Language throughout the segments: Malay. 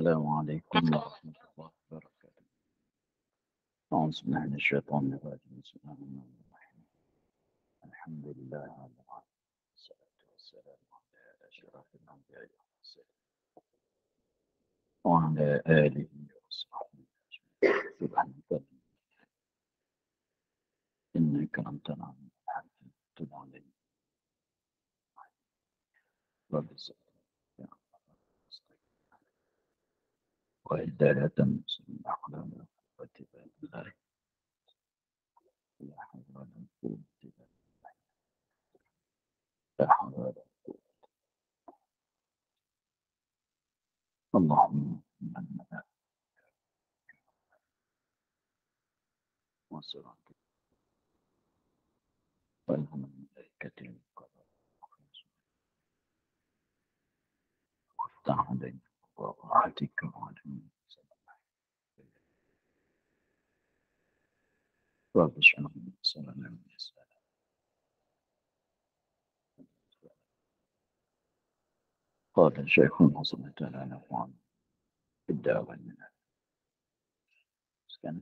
السلام عليكم ورحمة الله وبركاته أعوذ بالله من الشيطان الرجيم بسم الله الرحمن الرحيم الحمد لله على العالمين والصلاة والسلام على أشرف الأنبياء والمرسلين وعلى آله وصحبه أجمعين سبحانك إنك أنت العليم الحكيم تب علينا رب وإلا لا تمس القوة قوة الله لا حول ولا قوة إلا بالله لا حول ولا قوة اللهم وصراط وإلهم الملائكة المقربين وافتح علينا وراحتك وعلى رب شما صلی الله علیه و آله قال الشيخ المصري تعالى نفعنا بالدعوة لنا سكن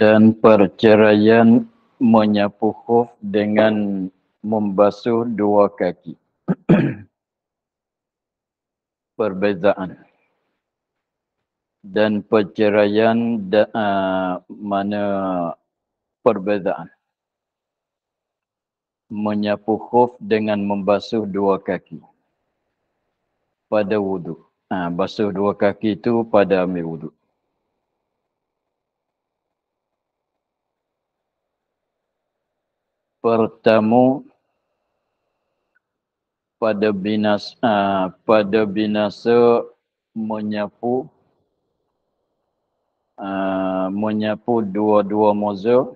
dan perceraian menyapu khuf dengan membasuh dua kaki perbezaan dan perceraian da, uh, mana perbezaan menyapu khuf dengan membasuh dua kaki pada wudu ha, basuh dua kaki itu pada ambil wudu pertama pada binasa uh, pada binasa menyapu uh, menyapu dua-dua mozul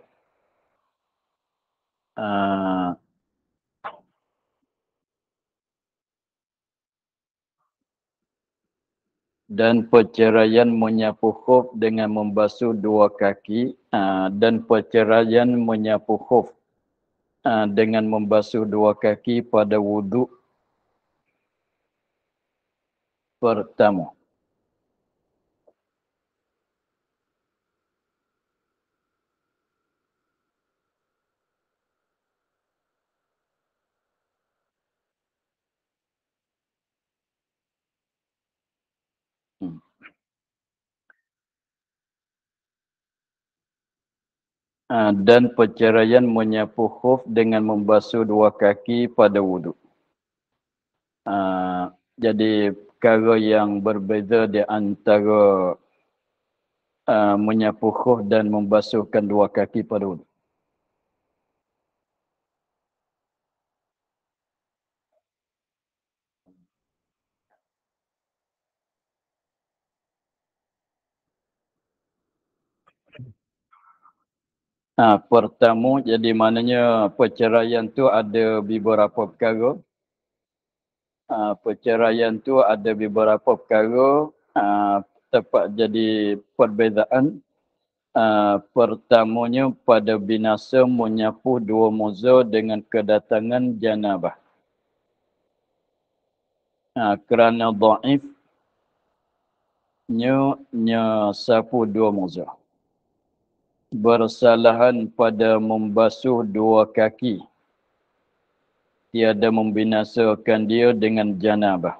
uh, dan perceraian menyapu khuf dengan membasuh dua kaki dan perceraian menyapu khuf dengan membasuh dua kaki pada wuduk pertama hmm. ah, dan perceraian menyapu khuf dengan membasuh dua kaki pada wuduk. Ah, jadi perkara yang berbeza di antara uh, menyapuh dan membasuhkan dua kaki pada wudu. Ha, pertama jadi maknanya perceraian tu ada beberapa perkara Ha, perceraian tu ada beberapa perkara ha, tepat jadi perbezaan ha, pertamanya pada binasa menyapu dua mozo dengan kedatangan janabah kerana doif nya nya sapu dua muzo bersalahan pada membasuh dua kaki tiada membinasakan dia dengan janabah.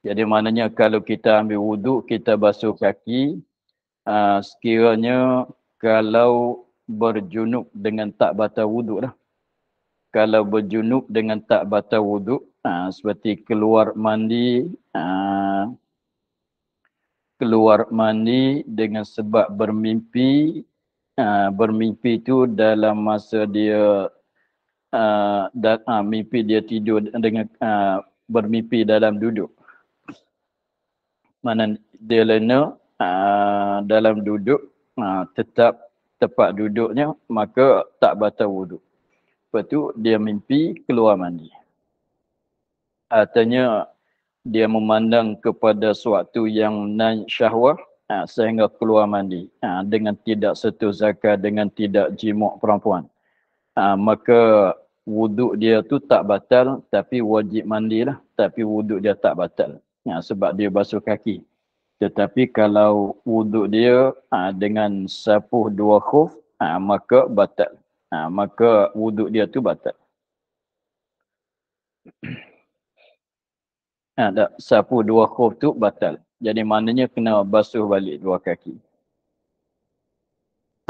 Jadi maknanya kalau kita ambil wuduk, kita basuh kaki, uh, sekiranya kalau berjunuk dengan tak batal wuduk lah. Kalau berjunuk dengan tak batal wuduk, uh, seperti keluar mandi, uh, keluar mandi dengan sebab bermimpi, uh, bermimpi tu dalam masa dia Uh, dan uh, mimpi dia tidur dengan uh, bermimpi dalam duduk. Mana dia lena uh, dalam duduk uh, tetap tepat duduknya maka tak batal wuduk. Lepas tu dia mimpi keluar mandi. Artinya dia memandang kepada suatu yang naik syahwah uh, sehingga keluar mandi uh, dengan tidak setuzaka dengan tidak jimok perempuan uh, maka wuduk dia tu tak batal tapi wajib mandi lah. tapi wuduk dia tak batal ya, sebab dia basuh kaki tetapi kalau wuduk dia uh, dengan sapu dua khuf uh, maka batal uh, maka wuduk dia tu batal ada uh, sapu dua khuf tu batal jadi maknanya kena basuh balik dua kaki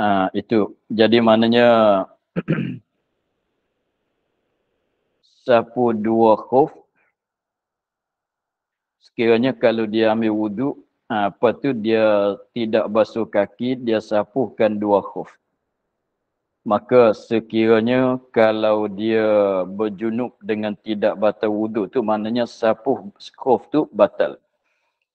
Uh, itu jadi maknanya Sapu dua khuf Sekiranya kalau dia ambil wudu ha, Apa tu dia tidak basuh kaki Dia sapuhkan dua khuf Maka sekiranya kalau dia berjunub dengan tidak batal wudu tu Maknanya sapuh khuf tu batal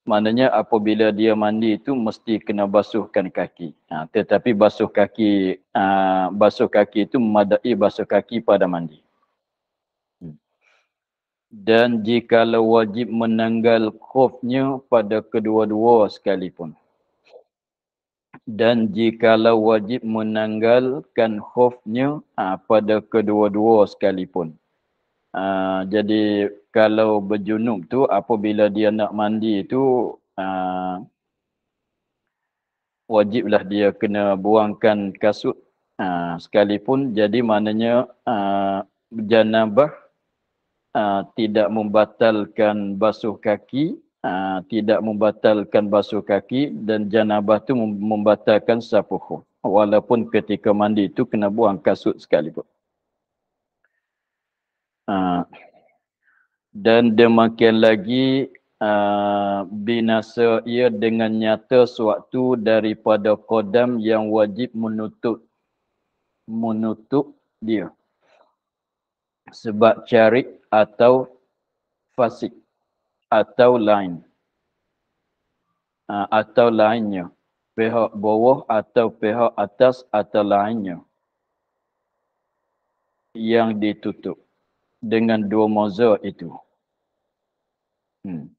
Maknanya apabila dia mandi itu mesti kena basuhkan kaki. Ha, tetapi basuh kaki uh, basuh kaki itu memadai basuh kaki pada mandi. Hmm. Dan jika wajib menanggal kofnya pada kedua-dua sekalipun. Dan jika wajib menanggalkan kofnya uh, ha, pada kedua-dua sekalipun. Uh, jadi kalau berjunub tu apabila dia nak mandi tu uh, wajiblah dia kena buangkan kasut uh, sekalipun jadi maknanya uh, janabah uh, tidak membatalkan basuh kaki uh, tidak membatalkan basuh kaki dan janabah tu membatalkan sapuh walaupun ketika mandi tu kena buang kasut sekalipun uh, dan demikian lagi uh, binasa ia dengan nyata sewaktu daripada kodam yang wajib menutup menutup dia sebab carik atau fasik atau lain uh, atau lainnya pihak bawah atau pihak atas atau lainnya yang ditutup dengan dua mazhab itu Hmm.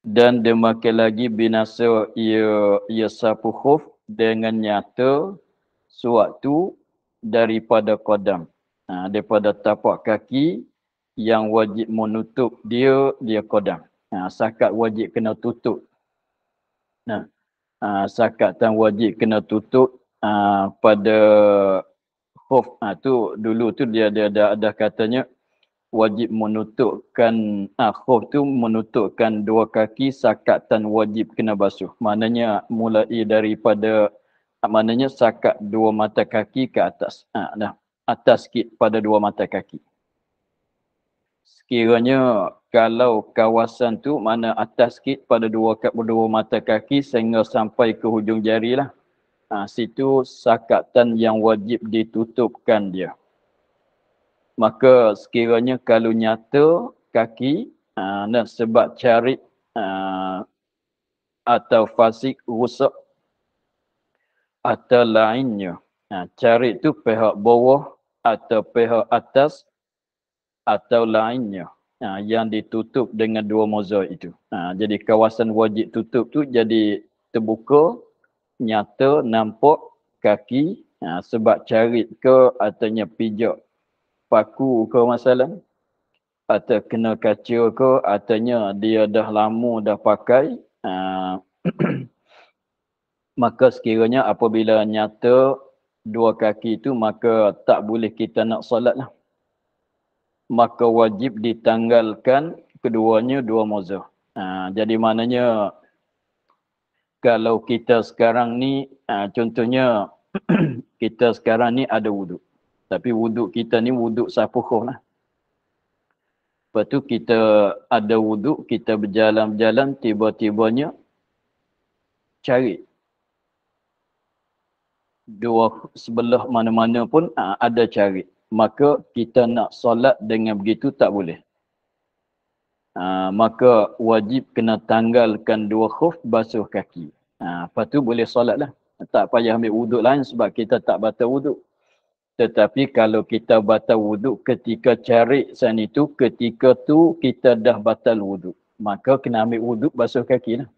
Dan demikian lagi binasa ia, ia sapu khuf dengan nyata suatu daripada kodam. Ha, daripada tapak kaki yang wajib menutup dia, dia kodam. Ha, sakat wajib kena tutup. Nah, ha, sakat tan wajib kena tutup ha, pada khuf. Ha, dulu tu dia, dia ada katanya wajib menutupkan ah, khuf tu menutupkan dua kaki sakatan wajib kena basuh. Maknanya mulai daripada ah, maknanya sakat dua mata kaki ke atas. Ah, nah, atas sikit pada dua mata kaki. Sekiranya kalau kawasan tu mana atas sikit pada dua kaki dua mata kaki sehingga sampai ke hujung jari lah. Ah, situ sakatan yang wajib ditutupkan dia maka sekiranya kalau nyata kaki aa, ah, dan sebab carik ah, atau fasik rusak atau lainnya. Ha, ah, carik tu pihak bawah atau pihak atas atau lainnya ha, yang ditutup dengan dua mozaik itu. Ha, jadi kawasan wajib tutup tu jadi terbuka, nyata, nampak kaki ha, sebab carik ke atau pijak paku ke masalah atau kena kacau ke artinya dia dah lama dah pakai ah, maka sekiranya apabila nyata dua kaki itu maka tak boleh kita nak solat lah maka wajib ditanggalkan keduanya dua mazah jadi maknanya kalau kita sekarang ni ah, contohnya kita sekarang ni ada wuduk tapi wuduk kita ni wuduk sapukuh lah. Lepas tu kita ada wuduk, kita berjalan-jalan, tiba-tibanya cari. Dua sebelah mana-mana pun ah, ada cari. Maka kita nak solat dengan begitu tak boleh. Ha, maka wajib kena tanggalkan dua khuf basuh kaki. Ha, lepas tu boleh solat lah. Tak payah ambil wuduk lain sebab kita tak batal wuduk. Tetapi kalau kita batal wuduk ketika cari sana itu, ketika tu kita dah batal wuduk. Maka kena ambil wuduk basuh kaki lah.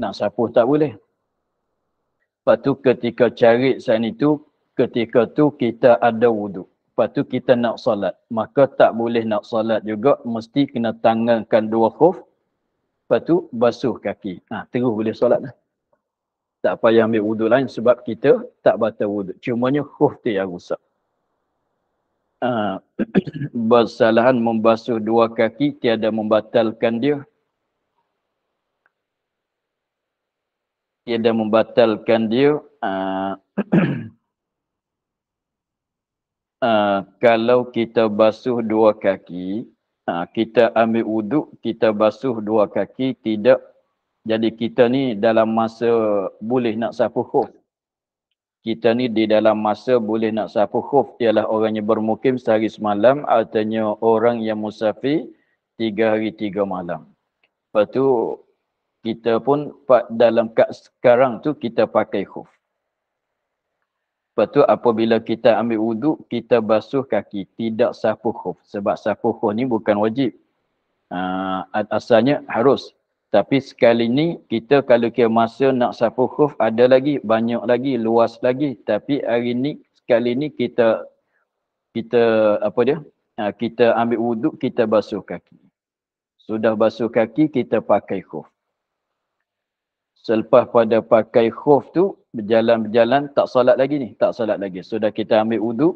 Nak sapu tak boleh. Lepas tu ketika cari sana itu, ketika tu kita ada wuduk. Lepas tu kita nak salat. Maka tak boleh nak salat juga. Mesti kena tanggalkan dua khuf. Lepas tu basuh kaki. Ha, terus boleh salat lah tak payah ambil wuduk lain sebab kita tak batal wuduk. Cumanya khuf tu yang rusak. Uh, membasuh dua kaki tiada membatalkan dia. Tiada membatalkan dia. Uh, uh, kalau kita basuh dua kaki, uh, kita ambil wuduk, kita basuh dua kaki, tidak jadi kita ni dalam masa boleh nak safu khuf. Kita ni di dalam masa boleh nak safu khuf ialah orang yang bermukim sehari semalam artinya orang yang musafir tiga hari tiga malam. Lepas tu kita pun dalam kat sekarang tu kita pakai khuf. Lepas tu apabila kita ambil wuduk, kita basuh kaki. Tidak safu khuf. Sebab safu khuf ni bukan wajib. Uh, asalnya harus. Tapi sekali ni kita kalau kira masa nak safu khuf ada lagi, banyak lagi, luas lagi. Tapi hari ni sekali ni kita kita apa dia? Ha, kita ambil wuduk, kita basuh kaki. Sudah basuh kaki, kita pakai khuf. Selepas pada pakai khuf tu, berjalan-berjalan, tak salat lagi ni. Tak salat lagi. Sudah kita ambil wuduk,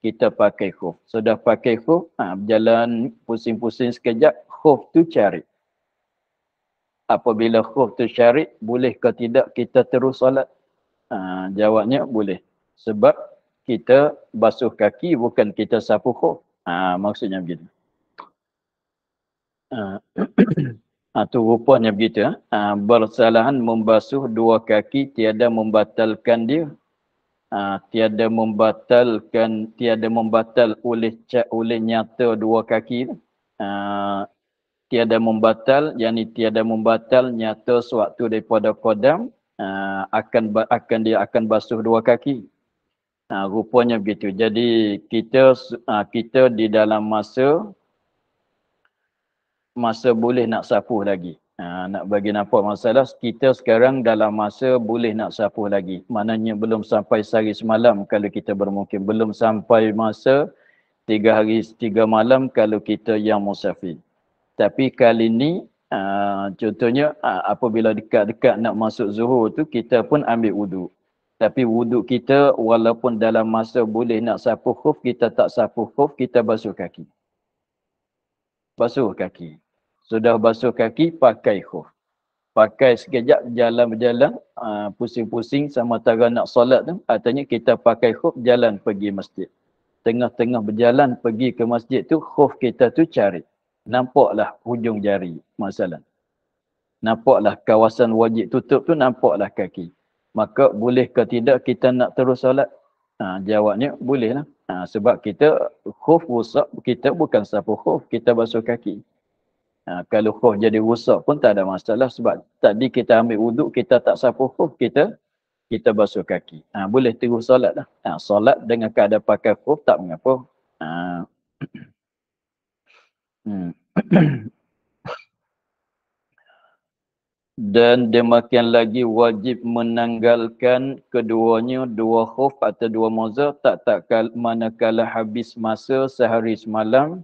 kita pakai khuf. Sudah pakai khuf, ha, berjalan pusing-pusing sekejap, khuf tu cari apabila khuf tu syarik boleh ke tidak kita terus solat? Ha, jawabnya boleh. Sebab kita basuh kaki bukan kita sapu khuf. Ha, maksudnya begitu. Ha, ha tu rupanya begitu. Ha. ha, bersalahan membasuh dua kaki tiada membatalkan dia. Ha, tiada membatalkan, tiada membatalkan oleh oleh nyata dua kaki. Ha, tiada membatal yakni tiada membatal nyata sewaktu daripada qadam uh, ah, akan akan dia akan basuh dua kaki uh, rupanya begitu jadi kita uh, kita di dalam masa masa boleh nak sapu lagi uh, nak bagi nampak masalah kita sekarang dalam masa boleh nak sapu lagi maknanya belum sampai sehari semalam kalau kita bermungkin belum sampai masa tiga hari tiga malam kalau kita yang musafir tapi kali ni aa, ah, contohnya aa, ah, apabila dekat-dekat nak masuk zuhur tu kita pun ambil wuduk tapi wuduk kita walaupun dalam masa boleh nak sapu khuf kita tak sapu khuf kita basuh kaki basuh kaki sudah basuh kaki pakai khuf pakai sekejap jalan jalan ah, pusing-pusing sama tara nak solat tu artinya kita pakai khuf jalan pergi masjid tengah-tengah berjalan pergi ke masjid tu khuf kita tu cari nampaklah hujung jari masalah. Nampaklah kawasan wajib tutup tu nampaklah kaki. Maka boleh ke tidak kita nak terus solat? Ha, jawabnya bolehlah. Ha, sebab kita khuf rusak, kita bukan siapa khuf, kita basuh kaki. Ha, kalau khuf jadi rusak pun tak ada masalah sebab tadi kita ambil uduk, kita tak siapa khuf, kita kita basuh kaki. Ha, boleh terus solat lah. Ha, solat dengan keadaan pakai khuf tak mengapa. Ha. Hmm. Dan demikian lagi wajib menanggalkan keduanya dua khuf atau dua mazah tak tak kal, manakala habis masa sehari semalam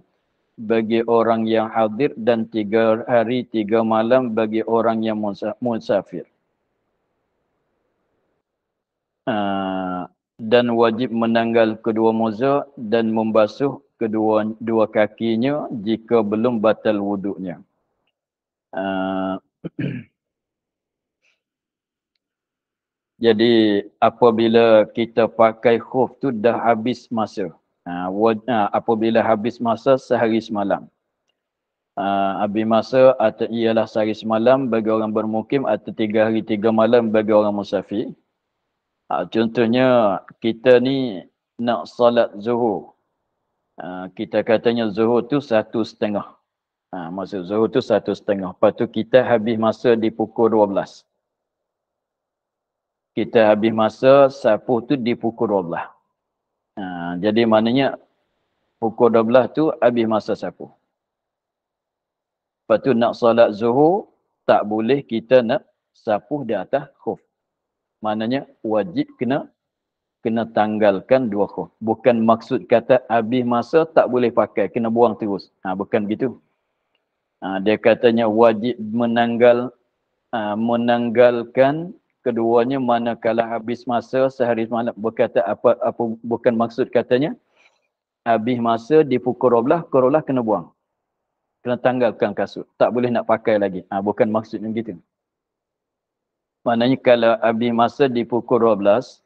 bagi orang yang hadir dan tiga hari tiga malam bagi orang yang musafir. Uh, dan wajib menanggal kedua mozak dan membasuh kedua dua kakinya jika belum batal wuduknya. Ah, jadi apabila kita pakai khuf tu dah habis masa. Ah, ah, apabila habis masa sehari semalam. Abi masa atau ialah sehari semalam bagi orang bermukim atau tiga hari tiga malam bagi orang musafir. contohnya kita ni nak salat zuhur Ah, kita katanya zuhur tu satu setengah. Ha, maksud zuhur tu satu setengah. Lepas tu kita habis masa di pukul dua belas. Kita habis masa sapuh tu di pukul dua belas. Ha, jadi maknanya pukul dua belas tu habis masa sapuh. Lepas tu nak solat zuhur, tak boleh kita nak sapuh di atas khuf. Maknanya wajib kena kena tanggalkan dua khuf. Bukan maksud kata habis masa tak boleh pakai, kena buang terus. Ha, bukan begitu. Ha, dia katanya wajib menanggal ha, menanggalkan keduanya manakala habis masa sehari semalam. Berkata apa, apa, bukan maksud katanya habis masa di dipukul roblah, korolah kena buang. Kena tanggalkan kasut. Tak boleh nak pakai lagi. Ha, bukan maksudnya begitu. Maknanya kalau habis masa dipukul 12,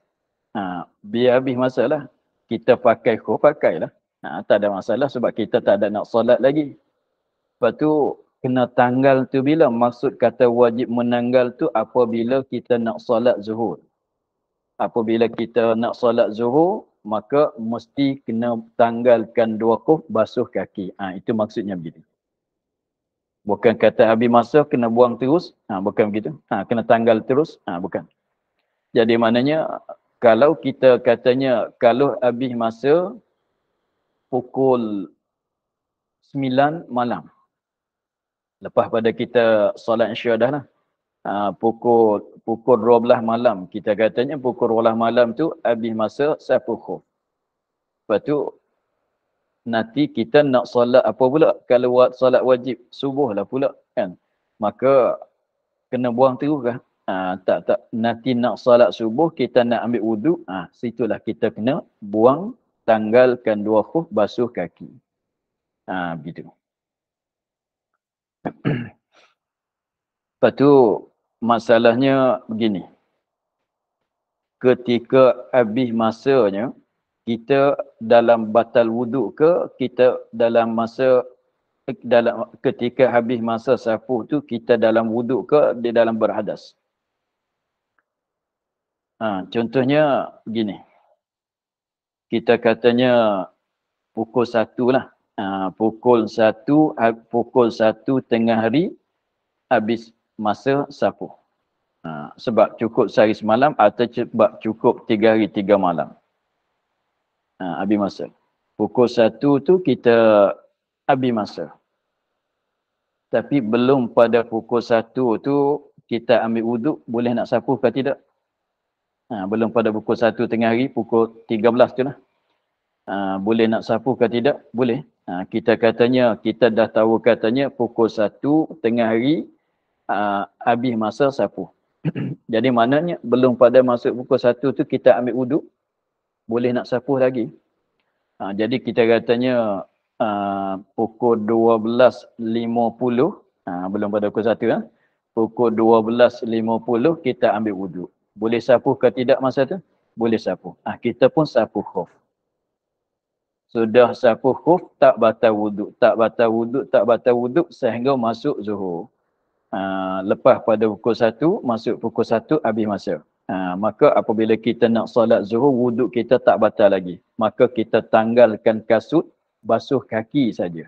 Ha, biar habis masalah. Kita pakai khuf, pakailah. Ha, tak ada masalah sebab kita tak ada nak solat lagi. Lepas tu, kena tanggal tu bila? Maksud kata wajib menanggal tu apabila kita nak solat zuhur. Apabila kita nak solat zuhur, maka mesti kena tanggalkan dua kuf basuh kaki. Ha, itu maksudnya begitu. Bukan kata habis masa kena buang terus. Ha, bukan begitu. Ha, kena tanggal terus. Ha, bukan. Jadi maknanya kalau kita katanya kalau habis masa pukul 9 malam lepas pada kita solat syahadah lah ha, pukul pukul 12 malam kita katanya pukul 12 malam tu habis masa saya pukul lepas tu nanti kita nak solat apa pula kalau solat wajib subuh lah pula kan maka kena buang terus kan aa, ha, tak tak nanti nak solat subuh kita nak ambil wuduk ah ha, situlah kita kena buang tanggalkan dua khuf basuh kaki ah begitu Lepas tu masalahnya begini. Ketika habis masanya, kita dalam batal wuduk ke, kita dalam masa, dalam ketika habis masa sapu tu, kita dalam wuduk ke, di dalam berhadas. Ha, contohnya begini. Kita katanya pukul satu lah. Ha, pukul satu, ha, pukul satu tengah hari habis masa sapu. Ha, sebab cukup sehari semalam atau sebab cukup tiga hari tiga malam. Ha, habis masa. Pukul satu tu kita habis masa. Tapi belum pada pukul satu tu kita ambil wuduk boleh nak sapu ke tidak? Ha, belum pada pukul satu tengah hari, pukul 13 tu lah. Ha, boleh nak sapu ke tidak? Boleh. Ha, kita katanya, kita dah tahu katanya pukul satu tengah hari ha, habis masa sapu. Jadi maknanya belum pada masuk pukul satu tu kita ambil uduk, boleh nak sapu lagi. Ha, jadi kita katanya uh, pukul 12.50, ha, belum pada pukul 1 ya. Ha? Pukul 12.50 kita ambil uduk. Boleh sapu ke tidak masa tu? Boleh sapu. Ah kita pun sapu khuf. Sudah sapu khuf tak batal wuduk, tak batal wuduk, tak batal wuduk sehingga masuk zuhur. Ha, lepas pada pukul satu masuk pukul satu habis masa. Ha, maka apabila kita nak solat zuhur wuduk kita tak batal lagi. Maka kita tanggalkan kasut basuh kaki saja.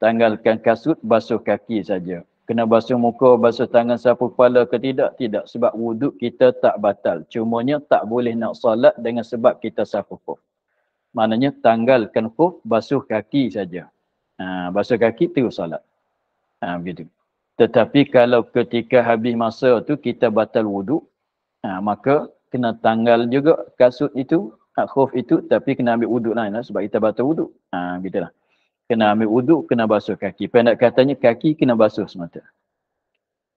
Tanggalkan kasut basuh kaki saja kena basuh muka, basuh tangan, sapu kepala ke tidak? Tidak. Sebab wuduk kita tak batal. Cumanya tak boleh nak salat dengan sebab kita sapu kuf. Maknanya tanggalkan kuf, basuh kaki saja. Ha, basuh kaki terus salat. Ha, begitu. Tetapi kalau ketika habis masa tu kita batal wuduk, ha, maka kena tanggal juga kasut itu, kuf itu tapi kena ambil wuduk lain lah sebab kita batal wuduk. Ha, gitu kena ambil wuduk, kena basuh kaki. Pendek katanya kaki kena basuh semata.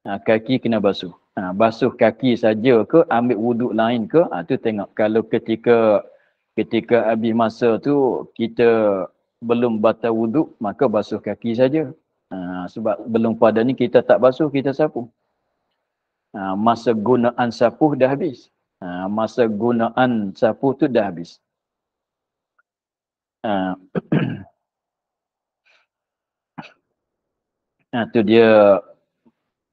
Ha, kaki kena basuh. Ha, basuh kaki saja ke, ambil wuduk lain ke, ha, tu tengok. Kalau ketika ketika habis masa tu kita belum batal wuduk, maka basuh kaki saja. Ha, sebab belum pada ni kita tak basuh, kita sapu. Ha, masa gunaan sapu dah habis. Ha, masa gunaan sapu tu dah habis. Ha, Nah, tu dia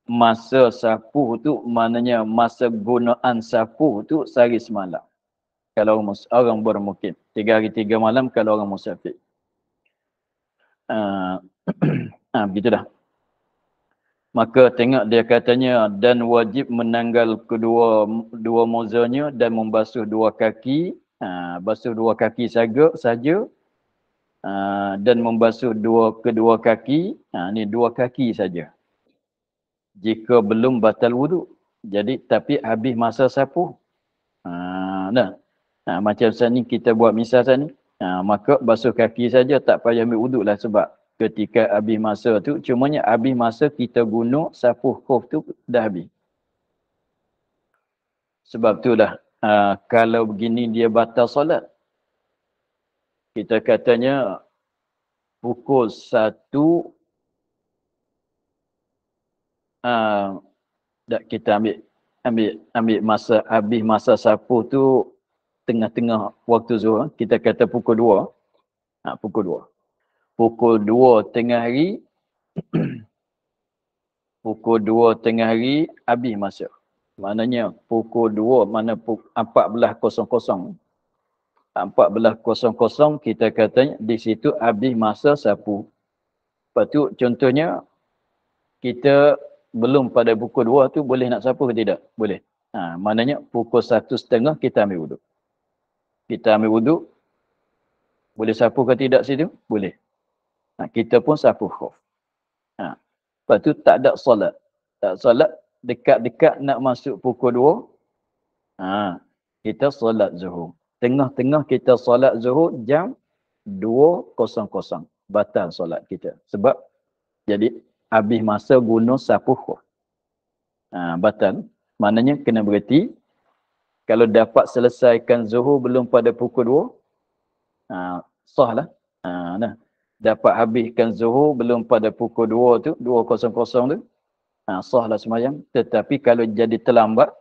masa sapu tu maknanya masa gunaan sapu tu sehari semalam. Kalau orang, orang bermukim. Tiga hari tiga malam kalau orang musafir. Ha, ah, ha, ah, begitu dah. Maka tengok dia katanya dan wajib menanggal kedua dua mozanya dan membasuh dua kaki. Ha, basuh dua kaki saja, saja Ah, dan membasuh dua kedua kaki. Ha, ah, ini dua kaki saja. Jika belum batal wuduk. Jadi tapi habis masa sapu. Ha, nah. Ha, macam saat ni kita buat misal saat ni. Ha, maka basuh kaki saja tak payah ambil wuduk lah sebab ketika habis masa tu. Cumanya habis masa kita guna sapu kof tu dah habis. Sebab tu dah. Ha, kalau begini dia batal solat kita katanya pukul satu uh, kita ambil ambil ambil masa habis masa sapu tu tengah-tengah waktu zuhur kita kata pukul dua ha, pukul dua pukul dua tengah hari pukul dua tengah hari habis masa maknanya pukul dua mana pukul empat belas kosong kosong Empat belah kosong kosong kita katanya di situ habis masa sapu. Lepas tu contohnya kita belum pada pukul dua tu boleh nak sapu ke tidak? Boleh. Ha, maknanya pukul satu setengah kita ambil wuduk. Kita ambil wuduk. Boleh sapu ke tidak situ? Boleh. Ha, kita pun sapu khuf. Ha. Lepas tu tak ada solat. Tak solat dekat-dekat nak masuk pukul dua. Ha, kita solat zuhur tengah-tengah kita solat zuhur jam 2.00 batal solat kita sebab jadi habis masa guna sapuh ha, batal maknanya kena berhenti kalau dapat selesaikan zuhur belum pada pukul 2 ha, sah ha, nah. dapat habiskan zuhur belum pada pukul 2 tu 2.00 tu ha, sah lah semayang tetapi kalau jadi terlambat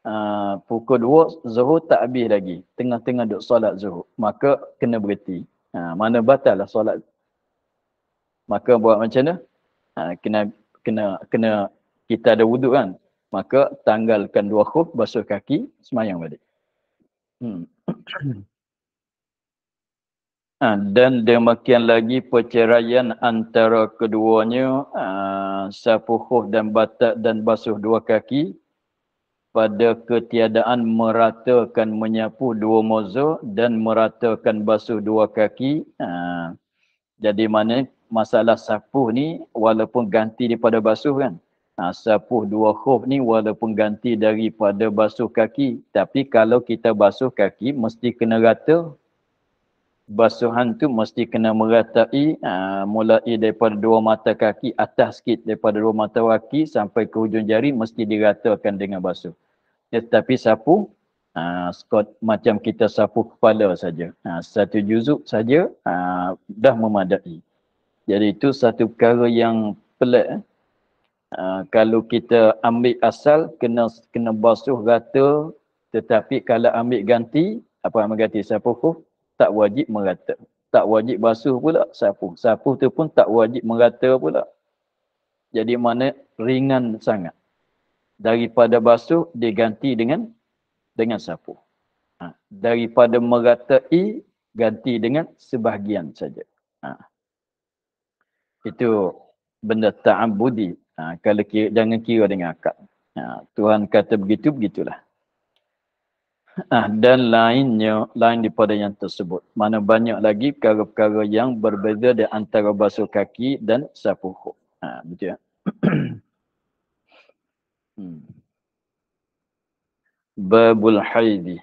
Ah, pukul 2 zuhur tak habis lagi tengah-tengah duk solat zuhur maka kena berhenti ha, mana batal lah solat maka buat macam mana ha, kena kena kena kita ada wuduk kan maka tanggalkan dua khuf basuh kaki semayang balik hmm. ha, dan demikian lagi perceraian antara keduanya ha, sapu khuf dan batak dan basuh dua kaki pada ketiadaan meratakan menyapu dua mozo dan meratakan basuh dua kaki. Ha. Jadi mana masalah sapu ni walaupun ganti daripada basuh kan. Ha, sapuh dua khuf ni walaupun ganti daripada basuh kaki. Tapi kalau kita basuh kaki mesti kena rata basuhan tu mesti kena meratai aa, ha, mulai daripada dua mata kaki atas sikit daripada dua mata kaki sampai ke hujung jari mesti diratakan dengan basuh. Ya, tetapi sapu ha, skot macam kita sapu kepala saja. Ha, satu juzuk saja dah memadai. Jadi itu satu perkara yang pelik. Aa, eh. kalau kita ambil asal kena kena basuh rata tetapi kalau ambil ganti apa mengganti sapu kuf tak wajib merata. Tak wajib basuh pula sapu. Sapu tu pun tak wajib merata pula. Jadi mana ringan sangat. Daripada basuh diganti dengan dengan sapu. Ha. Daripada meratai ganti dengan sebahagian saja. Ha. Itu benda ta'abudi. Ha. Kalau kira, jangan kira dengan akal. Ha. Tuhan kata begitu, begitulah. Ah, dan lainnya lain daripada yang tersebut. Mana banyak lagi perkara-perkara yang berbeza di antara basuh kaki dan sapu kuk. Ha, ah, betul ya? hmm. Babul Haidi.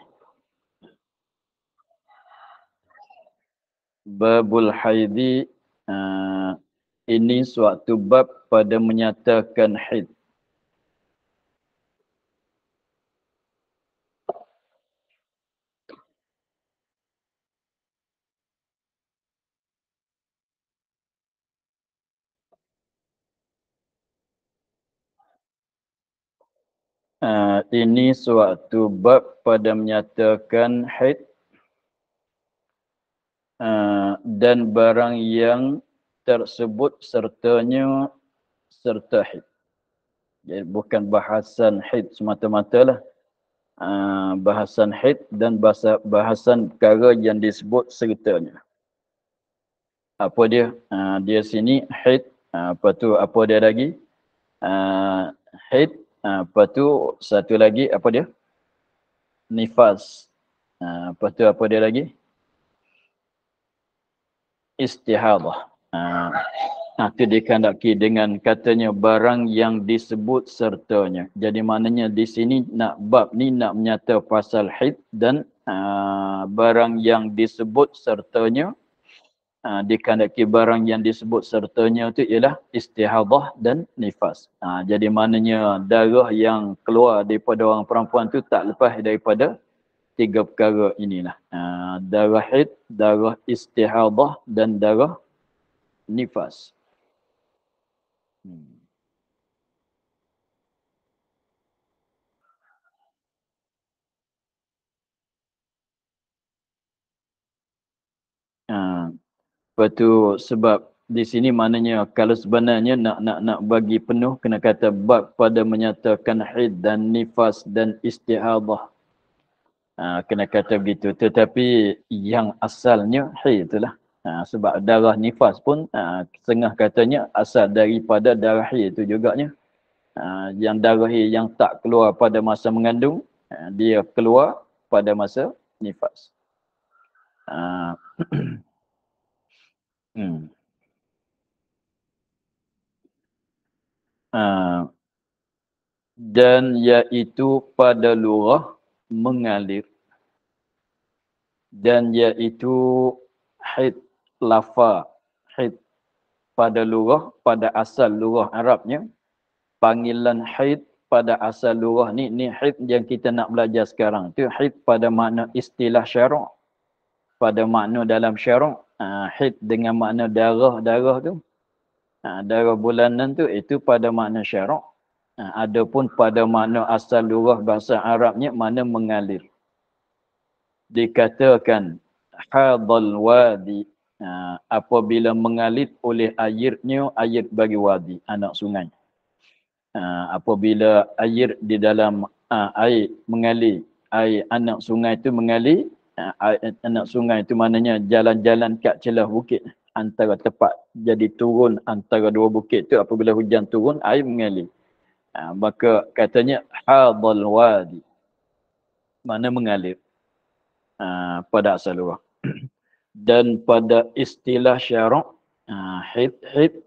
Babul Haidi uh, ah, ini suatu bab pada menyatakan haid. Uh, ini suatu bab pada menyatakan haid uh, dan barang yang tersebut sertanya serta haid. Jadi bukan bahasan haid semata-mata lah. Uh, bahasan haid dan bahasa, bahasan perkara yang disebut sertanya. Apa dia? Uh, dia sini haid. Uh, apa tu? Apa dia lagi? Uh, haid Ha, lepas tu satu lagi apa dia? Nifas. Ha, lepas tu apa dia lagi? Istihadah. Ha, itu dikandaki dengan katanya barang yang disebut sertanya. Jadi maknanya di sini nak bab ni nak menyata pasal hid dan ha, barang yang disebut sertanya ha, dikandaki barang yang disebut sertanya itu ialah istihadah dan nifas. Ha, jadi maknanya darah yang keluar daripada orang perempuan itu tak lepas daripada tiga perkara inilah. Ha, darah hid, darah istihadah dan darah nifas. Hmm. Ha. Lepas tu sebab di sini maknanya kalau sebenarnya nak nak nak bagi penuh kena kata bab pada menyatakan haid dan nifas dan istihadah. Ha, kena kata begitu. Tetapi yang asalnya haid itulah. Ha, sebab darah nifas pun ha, setengah katanya asal daripada darah haid itu juganya. Ha, yang darah haid yang tak keluar pada masa mengandung, ha, dia keluar pada masa nifas. Ha, Ha. Dan iaitu pada lurah mengalir. Dan iaitu hid lafa. Hid pada lurah, pada asal lurah Arabnya. Panggilan hid pada asal lurah ni, ni hid yang kita nak belajar sekarang. tu hid pada makna istilah syarak. Pada makna dalam syarak uh, ah, hid dengan makna darah-darah tu uh, darah bulanan tu itu pada makna syarak uh, adapun pada makna asal lurah bahasa Arabnya mana mengalir dikatakan hadal wadi uh, apabila mengalir oleh airnya air bagi wadi anak sungai uh, apabila air di dalam uh, air mengalir air anak sungai itu mengalir anak sungai itu maknanya jalan-jalan kat celah bukit antara tepat jadi turun antara dua bukit tu apabila hujan turun air mengalir ha, maka katanya hadal wadi mana mengalir ha, pada asal luar dan pada istilah syarak ha, hid hid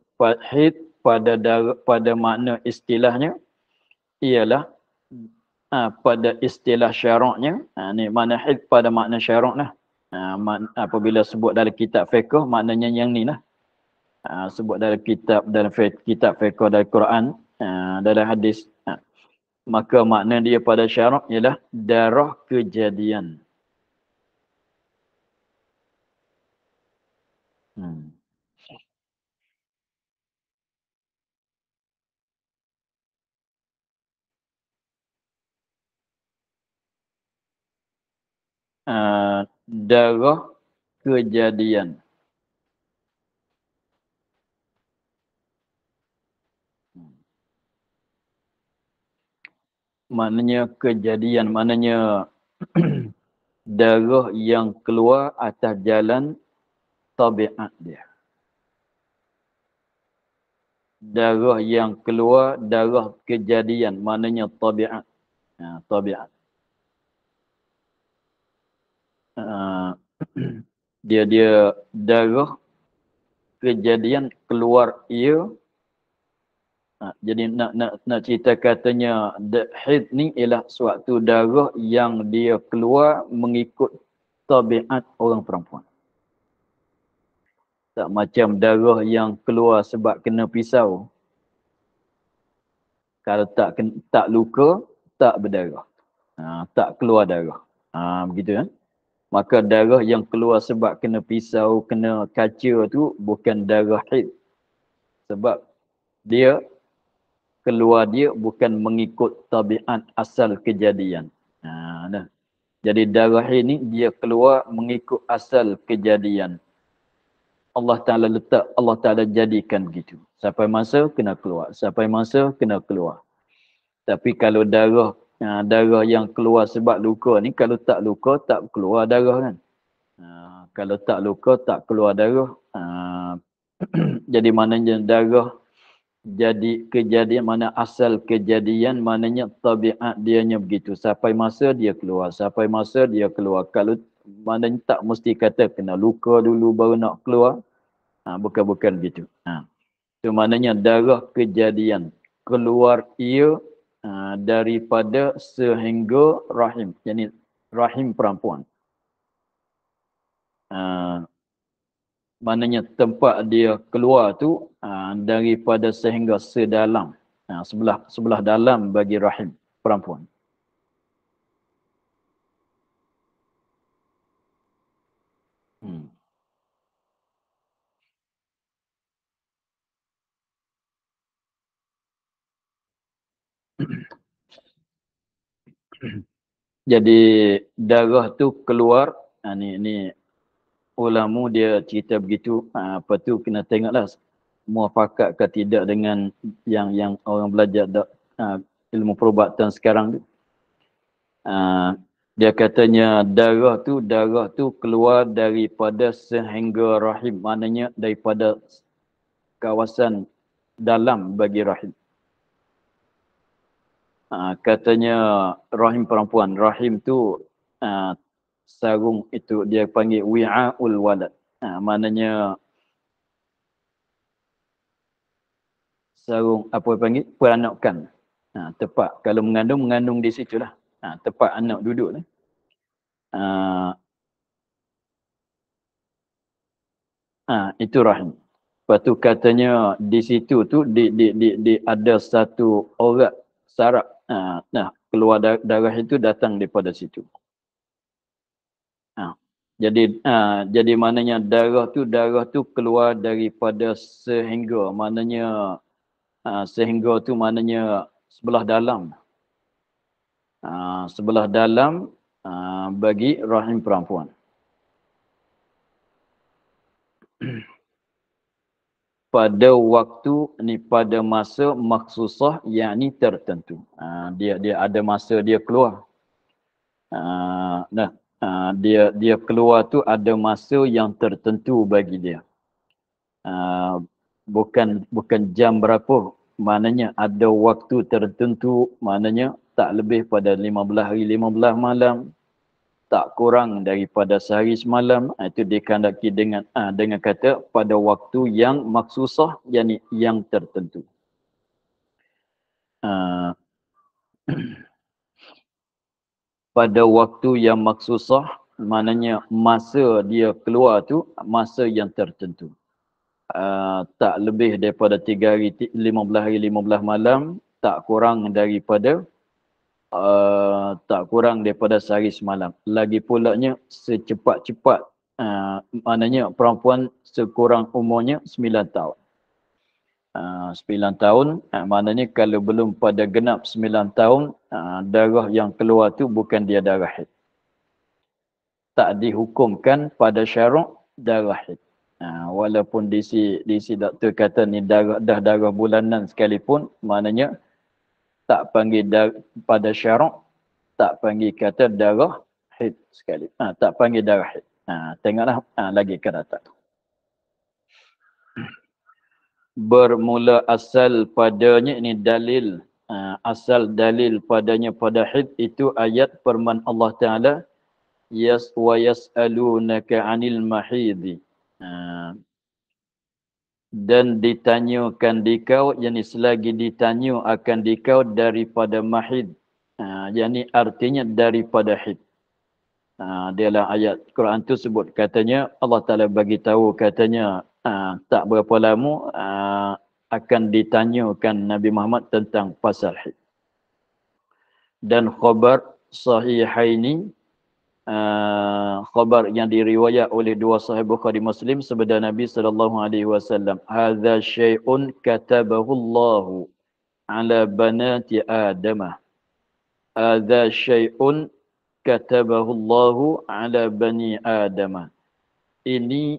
pada pada makna istilahnya ialah uh, pada istilah syaraknya uh, ni mana hikmah pada makna syarak lah uh, ha, man, apabila sebut dalam kitab fiqh maknanya yang ni lah uh, sebut dalam kitab dalam kitab fiqh dalam Quran uh, dalam hadis uh, maka makna dia pada syarak ialah darah kejadian hmm. darah kejadian. Maknanya kejadian, maknanya darah yang keluar atas jalan tabiat dia. Darah yang keluar, darah kejadian, maknanya tabiat. Ha, tabiat. Uh, dia dia darah kejadian keluar ia ha, jadi nak nak nak cerita katanya the dahid ni ialah suatu darah yang dia keluar mengikut tabiat orang perempuan tak macam darah yang keluar sebab kena pisau kalau tak tak luka tak berdarah ha, tak keluar darah ha, begitu kan ya? maka darah yang keluar sebab kena pisau, kena kaca tu bukan darah haid. Sebab dia keluar dia bukan mengikut tabiat asal kejadian. Ha, nah. Jadi darah haid ni dia keluar mengikut asal kejadian. Allah Ta'ala letak, Allah Ta'ala jadikan gitu. Sampai masa kena keluar, sampai masa kena keluar. Tapi kalau darah ha, darah yang keluar sebab luka ni kalau tak luka tak keluar darah kan ha, kalau tak luka tak keluar darah ha, jadi maknanya darah jadi kejadian mana asal kejadian maknanya tabiat dianya begitu sampai masa dia keluar sampai masa dia keluar kalau maknanya tak mesti kata kena luka dulu baru nak keluar ha, bukan-bukan begitu ha. itu maknanya darah kejadian keluar ia Ah, daripada sehingga rahim yakni rahim perempuan uh, maknanya tempat dia keluar tu uh, daripada sehingga sedalam uh, sebelah sebelah dalam bagi rahim perempuan jadi darah tu keluar ha, ni ni ulama dia cerita begitu ha, apa tu kena tengoklah muafakat ke tidak dengan yang yang orang belajar da, ha, ilmu perubatan sekarang tu ha, dia katanya darah tu darah tu keluar daripada sehingga rahim maknanya daripada kawasan dalam bagi rahim Ha, katanya rahim perempuan rahim tu uh, sarung itu dia panggil wi'aul walad uh, maknanya sarung apa panggil peranakan uh, tepat kalau mengandung mengandung di situ lah uh, tepat anak duduk lah. uh, uh, itu rahim Lepas tu katanya di situ tu di, di, di, di ada satu orang sarap Ha, nah, keluar darah itu datang daripada situ. Ha, jadi ha, jadi maknanya darah tu darah tu keluar daripada sehingga maknanya ha, sehingga tu maknanya sebelah dalam. Ha, sebelah dalam ha, bagi rahim perempuan. pada waktu ni pada masa maksusah yang ni tertentu. Ha, dia dia ada masa dia keluar. Ha, nah, ha, dia dia keluar tu ada masa yang tertentu bagi dia. Ha, bukan bukan jam berapa maknanya ada waktu tertentu maknanya tak lebih pada 15 hari 15 malam tak kurang daripada sehari semalam eh, itu dikandaki dengan ah, dengan kata pada waktu yang maksusah yakni yang tertentu. Ah, pada waktu yang maksusah maknanya masa dia keluar tu masa yang tertentu. Uh, tak lebih daripada 3 hari 15 hari 15 malam tak kurang daripada Eh, tak kurang daripada sehari semalam. Lagi pulaknya secepat-cepat uh, maknanya perempuan sekurang umurnya 9 tahun. Uh, eh, 9 tahun uh, maknanya kalau belum pada genap 9 tahun uh, darah yang keluar tu bukan dia darah haid. Tak dihukumkan pada syarak darah haid. Uh, walaupun DC DC doktor kata ni darah dah darah bulanan sekalipun maknanya tak panggil dar- pada syarak tak panggil kata darah haid sekali ha, tak panggil darah haid ha, tengoklah ha, lagi ke datang bermula asal padanya ini dalil ha, asal dalil padanya pada haid itu ayat firman Allah Taala yas wa yasalunaka anil mahidi ha, dan ditanyakan dikau kau yang selagi ditanya akan dikau daripada mahid ha, ah, yang artinya daripada hid ha, ah, dalam ayat Quran tu sebut katanya Allah Ta'ala bagi tahu katanya ha, tak berapa lama ha, akan ditanyakan Nabi Muhammad tentang pasal hid dan khabar sahihaini uh, khabar yang diriwayat oleh dua sahabat Bukhari Muslim sebeda Nabi sallallahu alaihi wasallam hadza syai'un katabahu Allah ala banati Adam hadza syai'un katabahu Allah ala bani Adam ini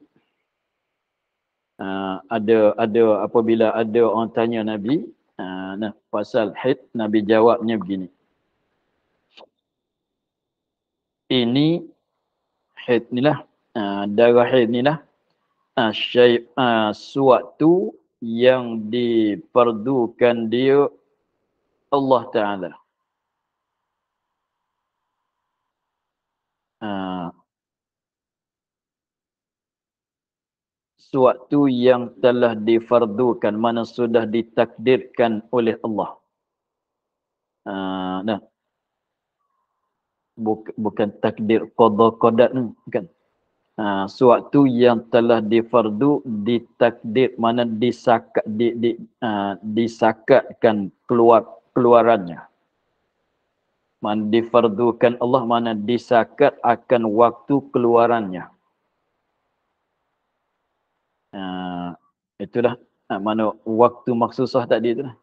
uh, ada ada apabila ada orang tanya Nabi uh, nah pasal hid Nabi jawabnya begini ini haid inilah uh, ah, darah haid inilah uh, ah, syai uh, suatu yang diperdukan dia Allah taala uh, suatu yang telah diperdukan mana sudah ditakdirkan oleh Allah uh, nah bukan, bukan takdir qada qadat ni kan ha, suatu yang telah difardu ditakdir mana disakat di, di uh, disakatkan keluar keluarannya mana difardukan Allah mana disakat akan waktu keluarannya ha, itulah ha, mana waktu maksusah tadi itulah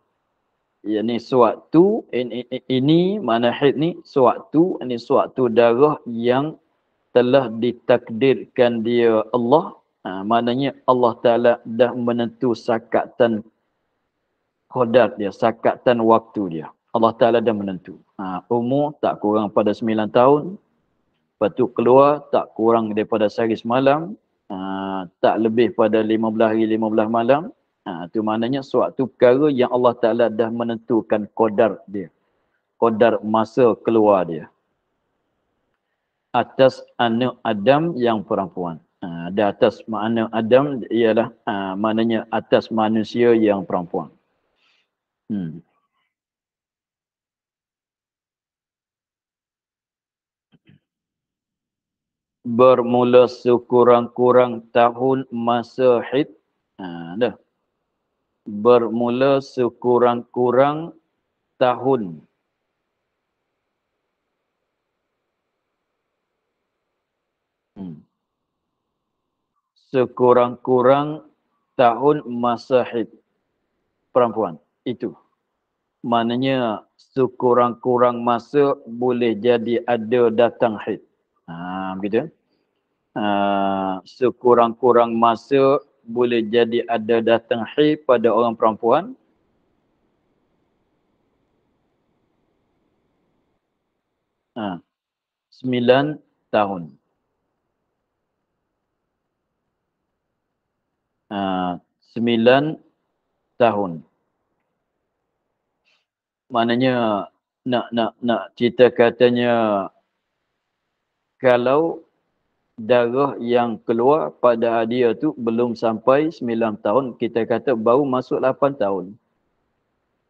yakni suatu ini, ini mana haid ni suatu ini suatu darah yang telah ditakdirkan dia Allah ha, maknanya Allah Taala dah menentu sakatan qadar dia sakatan waktu dia Allah Taala dah menentu ha, umur tak kurang pada sembilan tahun lepas tu keluar tak kurang daripada sehari semalam ha, tak lebih pada lima 15 hari belah malam Ha, itu maknanya suatu perkara yang Allah Ta'ala dah menentukan kodar dia. Kodar masa keluar dia. Atas anak Adam yang perempuan. Ha, di atas makna Adam ialah ha, maknanya atas manusia yang perempuan. Hmm. bermula sekurang-kurang tahun masa hid ha, dah bermula sekurang-kurang tahun hmm. sekurang-kurang tahun masa haid perempuan itu maknanya sekurang-kurang masa boleh jadi ada datang haid ha begitu ha, sekurang-kurang masa boleh jadi ada datang hi pada orang perempuan ha. sembilan tahun ha. sembilan tahun maknanya nak nak nak cerita katanya kalau darah yang keluar pada dia tu belum sampai 9 tahun kita kata baru masuk 8 tahun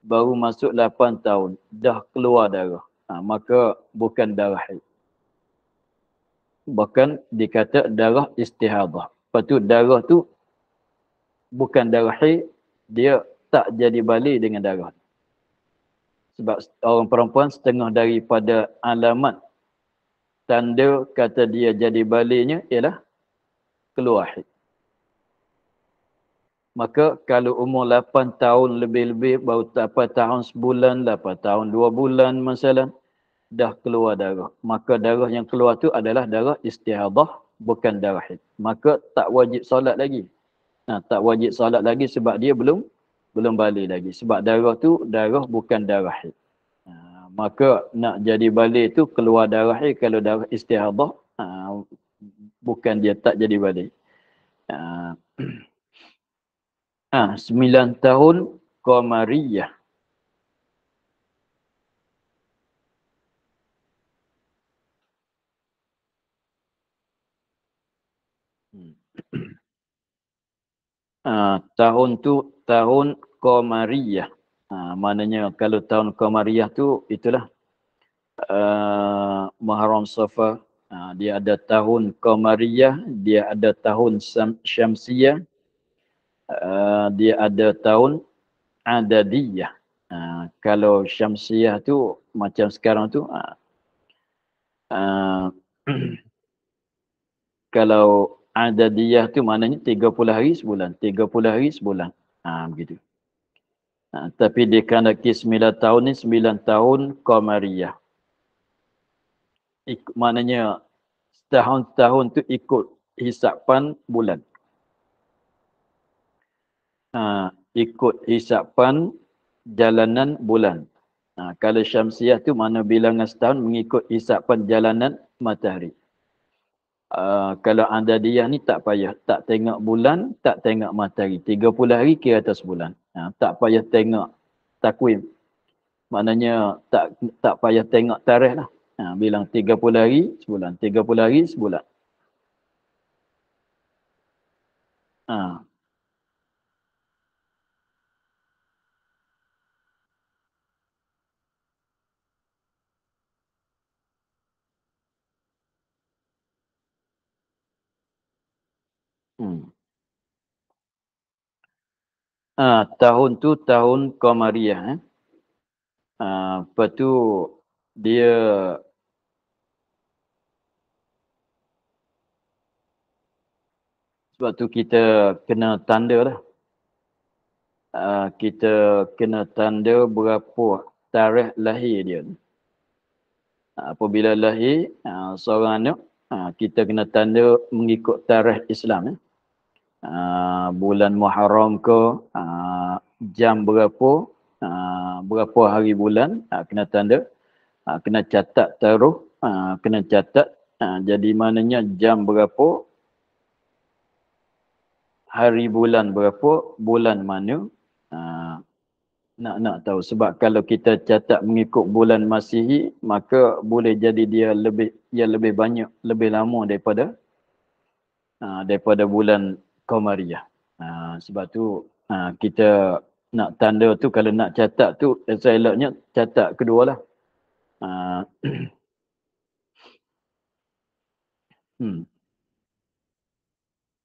baru masuk 8 tahun dah keluar darah ha, maka bukan darah haid bahkan dikata darah istihadah lepas tu darah tu bukan darah haid dia tak jadi balik dengan darah sebab orang perempuan setengah daripada alamat tanda kata dia jadi balinya ialah keluar haid. Maka kalau umur 8 tahun lebih-lebih baru 8 tahun sebulan, 8 tahun dua bulan masalah dah keluar darah. Maka darah yang keluar tu adalah darah istihadah bukan darah haid. Maka tak wajib solat lagi. Nah, ha, tak wajib solat lagi sebab dia belum belum balik lagi. Sebab darah tu darah bukan darah haid maka nak jadi balik tu keluar darah eh, kalau darah istihadah ha, ah, bukan dia tak jadi balik ha, ha, 9 tahun Qamariyah ha, tahun tu tahun Qamariyah Ha, maknanya kalau tahun Qamariyah tu itulah uh, Muharram Safa ha, dia ada tahun Qamariyah dia ada tahun Syamsiyah uh, dia ada tahun Adadiyah uh, kalau Syamsiyah tu macam sekarang tu uh, kalau Adadiyah tu maknanya 30 hari sebulan 30 hari sebulan ha, begitu Ha, tapi dia kena sembilan tahun ni sembilan tahun Qamariyah. Ik, maknanya setahun tahun tu ikut hisapan bulan. Ha, ikut hisapan jalanan bulan. Ha, kalau Syamsiah tu mana bilangan setahun mengikut hisapan jalanan matahari. Ah, kalau anda dia ni tak payah tak tengok bulan, tak tengok matahari. 30 hari ke atas bulan. Ha, tak payah tengok takwim. Maknanya tak tak payah tengok tarikh lah. Ha, bilang 30 hari sebulan, 30 hari sebulan. Ha, Uh, tahun tu tahun Qamariah. Eh? Uh, lepas tu dia sebab tu kita kena tanda lah. Uh, kita kena tanda berapa tarikh lahir dia. Uh, apabila lahir uh, seorang anak, uh, kita kena tanda mengikut tarikh Islam. Eh? Ah, bulan Muharram ke uh, jam berapa uh, berapa hari bulan uh, kena tanda uh, kena catat taruh uh, kena catat uh, jadi maknanya jam berapa hari bulan berapa bulan mana uh, nak nak tahu sebab kalau kita catat mengikut bulan Masihi maka boleh jadi dia lebih ia lebih banyak lebih lama daripada uh, daripada bulan Qomariyah. Uh, ah, sebab tu uh, kita nak tanda tu kalau nak catat tu eh, saya eseloknya catat kedua lah. Uh, hmm.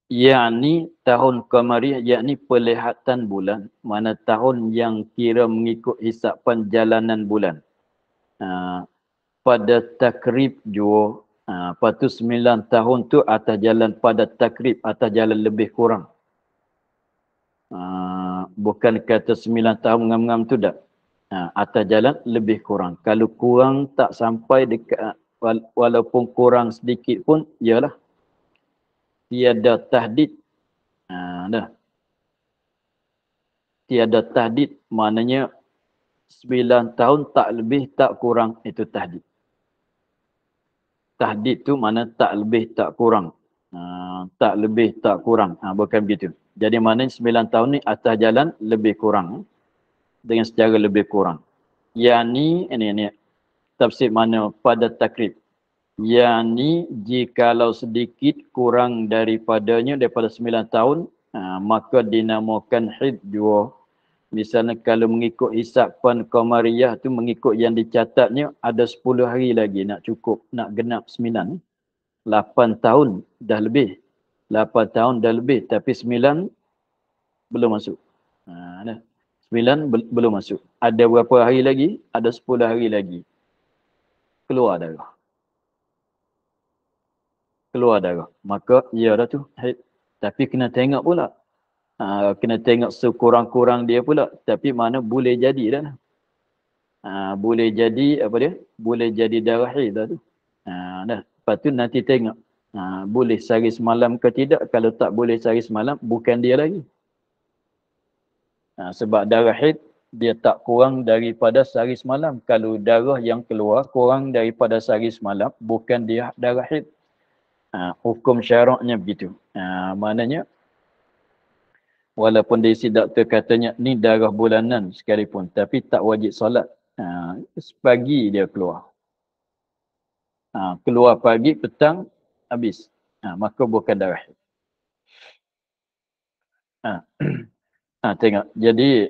Yani tahun Qomariyah yakni perlihatan bulan mana tahun yang kira mengikut hisapan jalanan bulan. Uh, pada takrib jua Ha, lepas tu 9 tahun tu atas jalan pada takrib atas jalan lebih kurang uh, bukan kata sembilan tahun ngam ngam tu tak uh, atas jalan lebih kurang kalau kurang tak sampai dekat walaupun kurang sedikit pun ialah tiada tahdid ha, dah tiada tahdid maknanya sembilan tahun tak lebih tak kurang itu tahdid tahdid tu mana tak lebih tak kurang. Uh, tak lebih tak kurang. Uh, bukan begitu. Jadi mana sembilan tahun ni atas jalan lebih kurang. Eh? Dengan secara lebih kurang. Yang ni, ini, ini tafsir mana pada takrib. Yang ni jikalau sedikit kurang daripadanya daripada sembilan tahun uh, maka dinamakan hidjuah Misalnya kalau mengikut hisap pun Komariah tu mengikut yang dicatatnya ada sepuluh hari lagi nak cukup, nak genap sembilan, lapan tahun dah lebih. lapan tahun dah lebih tapi sembilan belum masuk. Ha, dah. 9 belum masuk. Ada berapa hari lagi? Ada sepuluh hari lagi. Keluar darah. Keluar darah. Maka ya dah tu. Hai. Tapi kena tengok pula Ha, kena tengok sekurang-kurang dia pula. Tapi mana boleh jadi dah. Ha, boleh jadi apa dia? Boleh jadi darah dah tu. Ha, dah. Lepas tu nanti tengok. Ha, boleh sehari semalam ke tidak. Kalau tak boleh sehari semalam, bukan dia lagi. Ha, sebab darah haid, dia tak kurang daripada sehari semalam. Kalau darah yang keluar kurang daripada sehari semalam, bukan dia darah haid. Ha, hukum syaraknya begitu. Ha, maknanya walaupun dari si doktor katanya ni darah bulanan sekalipun tapi tak wajib solat ha, pagi dia keluar ha, keluar pagi petang habis ha, maka bukan darah ha. ha, tengok jadi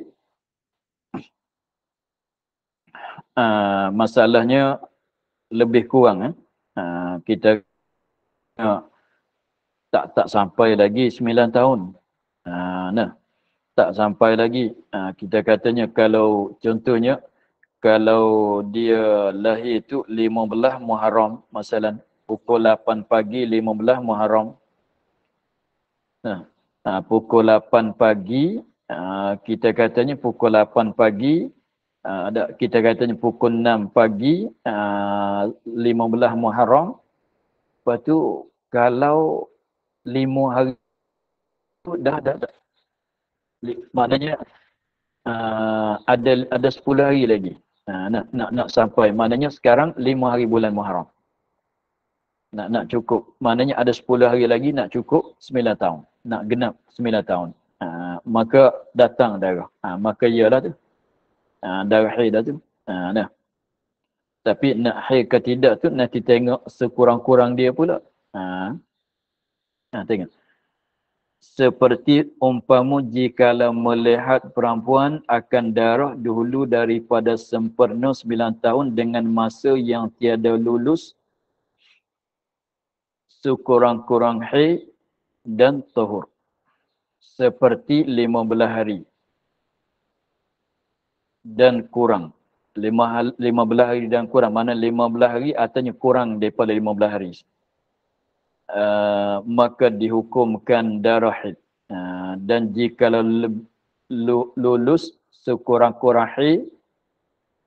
ha, masalahnya lebih kurang eh? ha, kita tak tak sampai lagi 9 tahun Ha, nah. Tak sampai lagi. Ha, kita katanya kalau contohnya kalau dia lahir tu 15 Muharram masalan pukul 8 pagi 15 Muharram. Nah. Ha, pukul 8 pagi ha, kita katanya pukul 8 pagi ada ha, kita katanya pukul 6 pagi ha, 15 Muharram. Lepas tu kalau lima hari tu dah dah dah. Maknanya uh, ada ada 10 hari lagi. Uh, nak nak nak sampai. Maknanya sekarang 5 hari bulan Muharram. Nak nak cukup. Maknanya ada 10 hari lagi nak cukup 9 tahun. Nak genap 9 tahun. Uh, maka datang darah. Uh, maka ialah tu. Uh, darah haid tu. Uh, nah. Tapi nak hari ke tidak tu nanti tengok sekurang-kurang dia pula. Ha. Ha, tengok seperti umpamu jikalau melihat perempuan akan darah dahulu daripada sempurna sembilan tahun dengan masa yang tiada lulus sekurang-kurang hai dan tahur seperti lima belah hari dan kurang lima, lima belah hari dan kurang mana lima belah hari artinya kurang daripada lima belah hari Uh, maka dihukumkan darahid. Uh, dan jika lulus sekurang-kurangi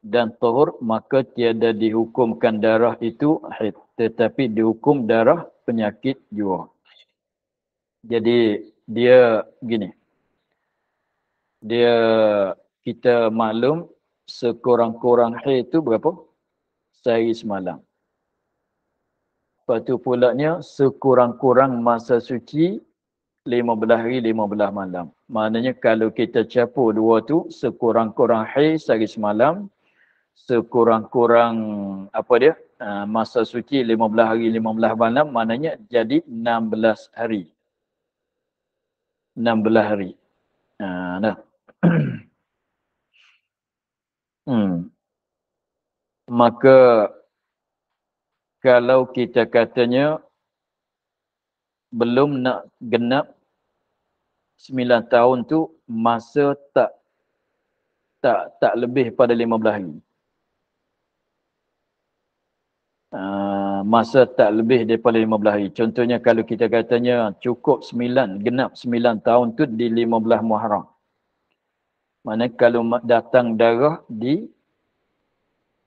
dan tahur maka tiada dihukumkan darah itu haid tetapi dihukum darah penyakit jua. Jadi dia gini. Dia kita maklum sekurang-kurang haid itu berapa? Sehari semalam. Lepas tu pulaknya sekurang-kurang masa suci 15 hari 15 malam. Maknanya kalau kita capur dua tu sekurang-kurang hari sehari semalam sekurang-kurang apa dia ah, masa suci 15 hari 15 malam maknanya jadi 16 hari. 16 hari. Ha, nah. hmm. Maka kalau kita katanya belum nak genap 9 tahun tu masa tak tak tak lebih pada 15 hari. Uh, masa tak lebih daripada 15 hari. Contohnya kalau kita katanya cukup 9, genap 9 tahun tu di 15 Muharram. Mana kalau datang darah di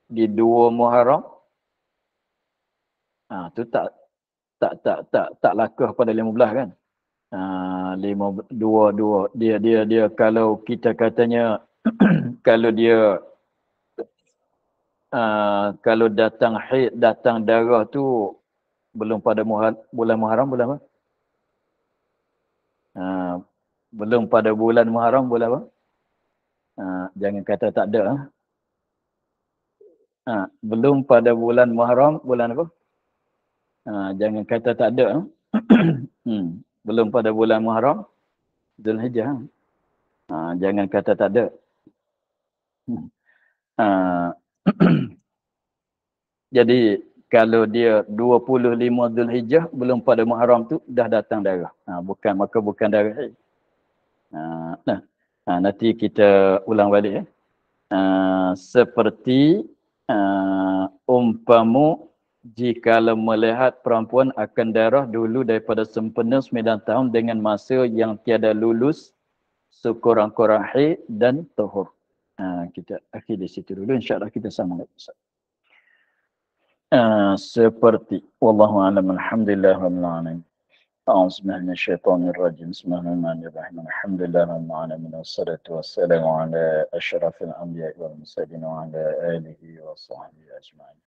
di 2 Muharram, Ha, tu tak tak tak tak tak lakah pada 15 kan. Ha, lima, dua, dua. Dia, dia, dia, kalau kita katanya, kalau dia, uh, kalau datang haid, datang darah tu, belum pada muhar, bulan Muharram, bulan apa? Uh, belum pada bulan Muharram, bulan apa? Uh, jangan kata tak ada. Ha? Uh, belum pada bulan Muharram, bulan apa? Uh, Ha, jangan kata tak ada. Eh. hmm. Belum pada bulan Muharram. Dan hijau. Eh. Ha, jangan kata tak ada. Hmm. Ha, Jadi kalau dia 25 Dhul Hijjah belum pada Muharram tu dah datang darah. Ha, bukan maka bukan darah. Ha, nah. Ha, nanti kita ulang balik. Eh. Ha, seperti uh, umpamu jika melihat perempuan akan darah dulu daripada sempena sembilan tahun dengan masa yang tiada lulus sekurang-kurang haid dan tohor. Ha, kita akhir di situ dulu. InsyaAllah kita sama lagi. Ha, seperti Wallahu alam alhamdulillah wa alamin. أعوذ بالله من الشيطان wa بسم الله الرحمن الرحيم الحمد لله رب العالمين والصلاة والسلام على أشرف الأنبياء والمرسلين وعلى آله وصحبه